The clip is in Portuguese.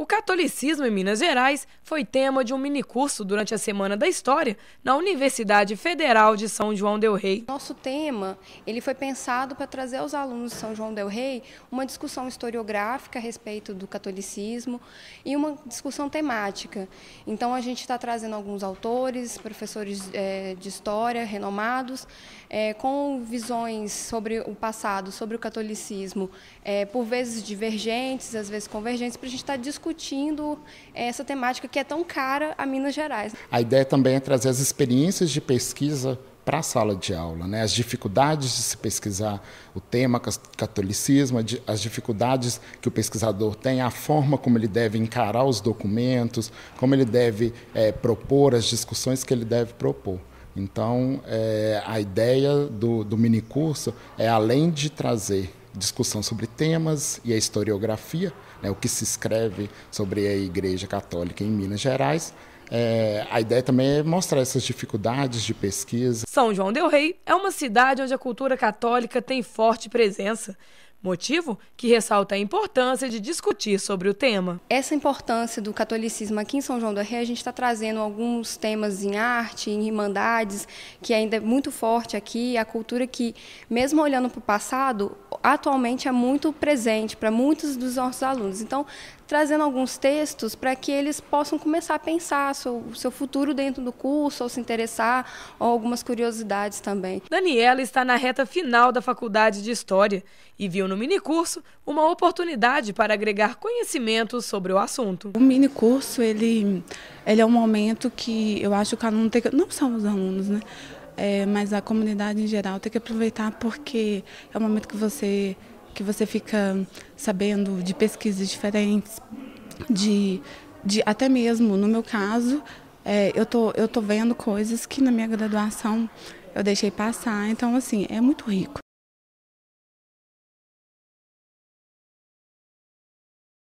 O catolicismo em Minas Gerais foi tema de um minicurso durante a Semana da História na Universidade Federal de São João del Rei. Nosso tema, ele foi pensado para trazer aos alunos de São João del Rei uma discussão historiográfica a respeito do catolicismo e uma discussão temática. Então a gente está trazendo alguns autores, professores é, de história renomados, é, com visões sobre o passado, sobre o catolicismo, é, por vezes divergentes, às vezes convergentes, para a gente estar tá discutindo discutindo eh, essa temática que é tão cara a Minas Gerais. A ideia também é trazer as experiências de pesquisa para a sala de aula, né? as dificuldades de se pesquisar o tema catolicismo, as dificuldades que o pesquisador tem, a forma como ele deve encarar os documentos, como ele deve é, propor as discussões que ele deve propor. Então, é, a ideia do, do minicurso é, além de trazer discussão sobre temas e a historiografia, né, o que se escreve sobre a Igreja Católica em Minas Gerais. É, a ideia também é mostrar essas dificuldades de pesquisa. São João Del Rei é uma cidade onde a cultura católica tem forte presença. Motivo que ressalta a importância de discutir sobre o tema. Essa importância do catolicismo aqui em São João do Rei, a gente está trazendo alguns temas em arte, em irmandades, que ainda é muito forte aqui, a cultura que, mesmo olhando para o passado, atualmente é muito presente para muitos dos nossos alunos. Então, trazendo alguns textos para que eles possam começar a pensar o seu futuro dentro do curso, ou se interessar, ou algumas curiosidades também. Daniela está na reta final da Faculdade de História e viu no minicurso uma oportunidade para agregar conhecimento sobre o assunto. O minicurso, ele, ele é um momento que eu acho que o aluno tem que, não só os alunos, né? É, mas a comunidade em geral tem que aproveitar porque é um momento que você, que você fica sabendo de pesquisas diferentes, de, de até mesmo, no meu caso, é, eu, tô, eu tô vendo coisas que na minha graduação eu deixei passar. Então, assim, é muito rico.